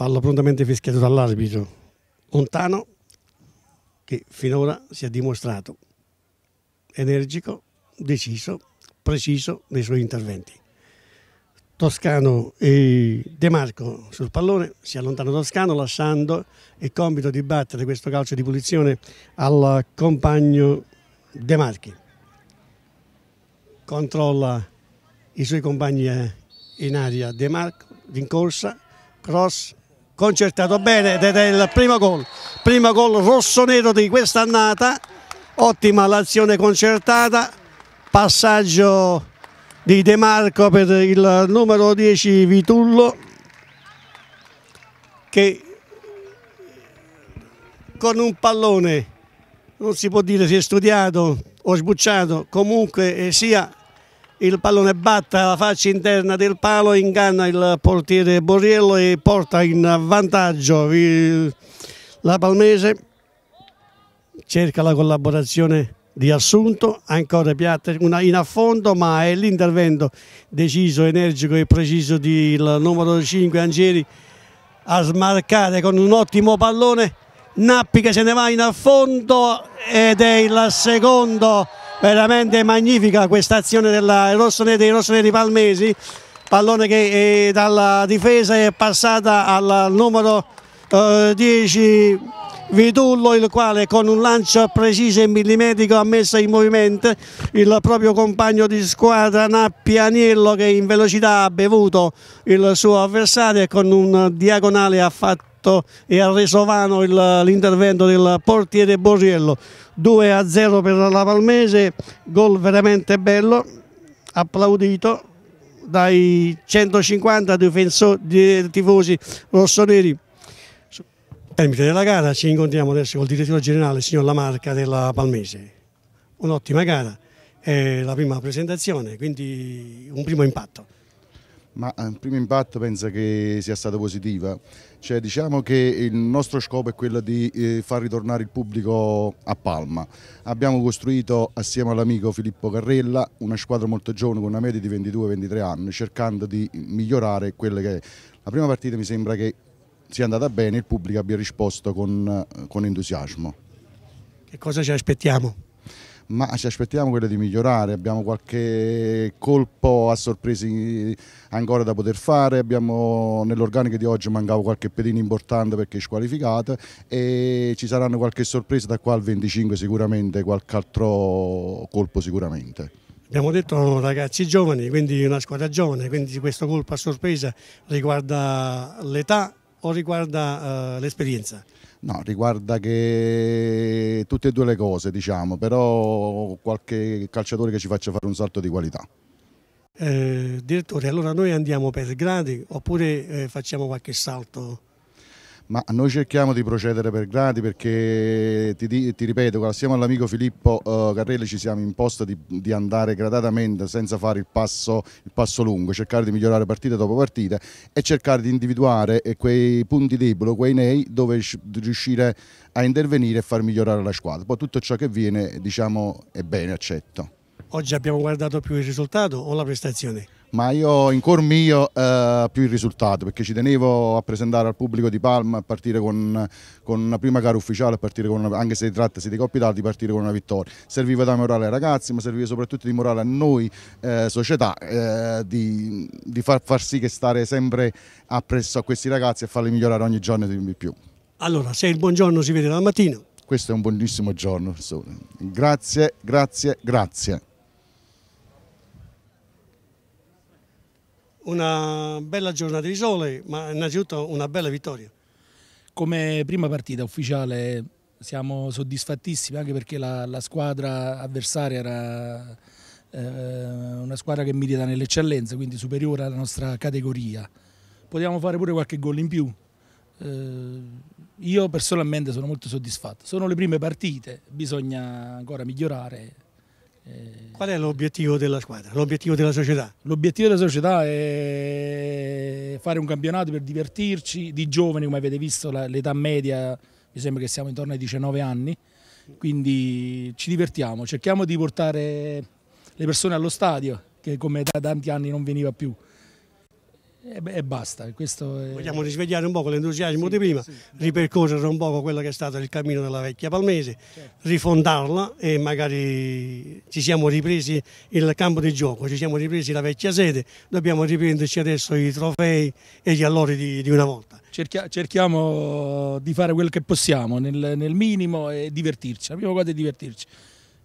Fallo prontamente fischiato dall'arbitro. Lontano, che finora si è dimostrato energico, deciso, preciso nei suoi interventi. Toscano e De Marco sul pallone, si allontana Toscano lasciando il compito di battere questo calcio di punizione al compagno De Marchi. Controlla i suoi compagni eh, in aria De Marco, in corsa, cross, concertato bene ed è il primo gol, primo gol rosso-nero di quest'annata, ottima l'azione concertata, passaggio di De Marco per il numero 10 Vitullo che con un pallone non si può dire se è studiato o sbucciato comunque eh, sia il pallone batte alla faccia interna del palo, inganna il portiere Borriello e porta in vantaggio la Palmese. Cerca la collaborazione di Assunto, ancora Piatta in affondo, ma è l'intervento deciso, energico e preciso del numero 5 Angeri a smarcare con un ottimo pallone. Nappi che se ne va in affondo ed è il secondo veramente magnifica questa azione della, rossoneri, dei rossoneri palmesi pallone che eh, dalla difesa è passata al numero eh, 10 Vitullo il quale con un lancio preciso e millimetrico ha messo in movimento il proprio compagno di squadra Nappi Aniello che in velocità ha bevuto il suo avversario e con un diagonale ha fatto fatto e ha reso vano l'intervento del portiere Borriello 2 a 0 per la Palmese gol veramente bello applaudito dai 150 difensori, tifosi rossoneri termine della gara ci incontriamo adesso col direttore generale signor Lamarca della Palmese un'ottima gara è la prima presentazione quindi un primo impatto ma il primo impatto penso che sia stato positivo. Cioè, diciamo che il nostro scopo è quello di eh, far ritornare il pubblico a Palma. Abbiamo costruito assieme all'amico Filippo Carrella una squadra molto giovane con una media di 22-23 anni cercando di migliorare quelle che La prima partita mi sembra che sia andata bene, e il pubblico abbia risposto con, eh, con entusiasmo. Che cosa ci aspettiamo? ma ci aspettiamo quello di migliorare, abbiamo qualche colpo a sorpresi ancora da poter fare, nell'organico di oggi mancava qualche pedino importante perché squalificata e ci saranno qualche sorpresa da qua al 25 sicuramente, qualche altro colpo sicuramente. Abbiamo detto ragazzi giovani, quindi una squadra giovane, quindi questo colpo a sorpresa riguarda l'età o riguarda uh, l'esperienza? No, riguarda che tutte e due le cose, diciamo, però qualche calciatore che ci faccia fare un salto di qualità. Eh, direttore, allora noi andiamo per gradi oppure eh, facciamo qualche salto? Ma noi cerchiamo di procedere per gradi perché, ti, ti ripeto, assieme all'amico Filippo uh, Carrelli ci siamo imposti di, di, andare gradatamente senza fare il passo, il passo, lungo, cercare di migliorare partita dopo partita e cercare di individuare eh, quei punti deboli, quei nei dove riuscire a intervenire e far migliorare la squadra. Poi tutto ciò che viene diciamo, è bene, accetto. Oggi abbiamo guardato più il risultato o la prestazione? ma io in cuor mio eh, più il risultato perché ci tenevo a presentare al pubblico di Palma a partire con, con una prima gara ufficiale, una, anche se trattasi di Coppa Italia, di partire con una vittoria. Serviva da morale ai ragazzi ma serviva soprattutto di morale a noi eh, società eh, di, di far, far, sì che stare sempre appresso a questi ragazzi e farli migliorare ogni giorno di più. Allora, se il buongiorno si vede la mattina. Questo è un buonissimo giorno. Grazie, grazie, grazie. una bella giornata di sole, ma innanzitutto una bella vittoria. Come prima partita ufficiale siamo soddisfattissimi anche perché la, la squadra avversaria era eh, una squadra che milita nell'eccellenza, quindi superiore alla nostra categoria. Potevamo fare pure qualche gol in più. Eh, io personalmente sono molto soddisfatto. Sono le prime partite, bisogna ancora migliorare. Qual è l'obiettivo della squadra, l'obiettivo della società? L'obiettivo della società è fare un campionato per divertirci, di giovani come avete visto l'età media mi sembra che siamo intorno ai 19 anni, quindi ci divertiamo, cerchiamo di portare le persone allo stadio che come da tanti anni non veniva più. Eh e, basta, questo È... Vogliamo risvegliare un po' l'entusiasmo sì, di prima, sì. ripercorrere un po' quello che è stato il cammino della vecchia Palmese, certo. rifondarla e magari ci siamo ripresi il campo di gioco, ci siamo ripresi la vecchia sede, dobbiamo riprenderci adesso i trofei e gli allori di, di una volta. Cerchia, cerchiamo di fare quel che possiamo nel, nel minimo e divertirci, la prima cosa è divertirci.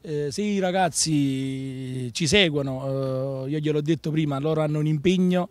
Eh, se i ragazzi ci seguono, eh, io gliel'ho detto prima, loro hanno un impegno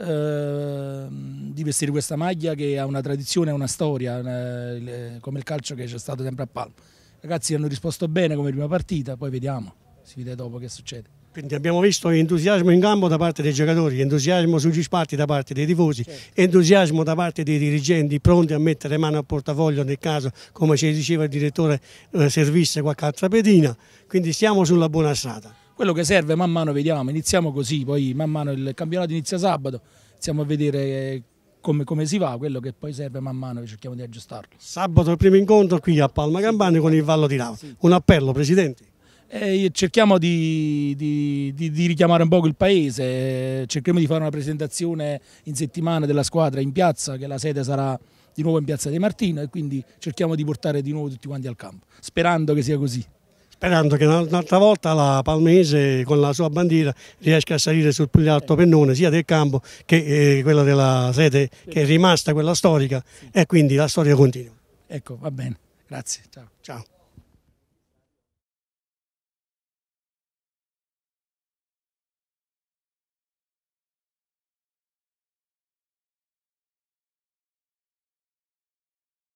Ehm, di vestire questa maglia che ha una tradizione, una storia, eh, come il calcio che c'è stato sempre a Palma. ragazzi hanno risposto bene come prima partita, poi vediamo, si vede dopo che succede. Quindi abbiamo visto entusiasmo in campo da parte dei giocatori, entusiasmo sugli spalti da parte dei tifosi, certo. entusiasmo da parte dei dirigenti pronti a mettere mano al portafoglio nel caso, come ci diceva il direttore, eh, servisse qualche altra pedina. Quindi siamo sulla buona strada. Quello che serve man mano vediamo, iniziamo così, poi man mano il campionato inizia sabato, iniziamo a vedere eh, come, come, si va, quello che poi serve man mano cerchiamo di aggiustarlo. Sabato il primo incontro qui a Palma Campani con il Vallo di Rava. Sì. Un appello Presidente? Eh, cerchiamo di, di, di, di, richiamare un po' il paese, cerchiamo di fare una presentazione in settimana della squadra in piazza, che la sede sarà di nuovo in piazza De Martino e quindi cerchiamo di portare di nuovo tutti quanti al campo, sperando che sia così sperando che un'altra volta la Palmese con la sua bandiera riesca a salire sul più alto pennone sia del campo che eh, quella della sede che è rimasta quella storica e quindi la storia continua. Ecco, va bene, grazie. Ciao. Ciao.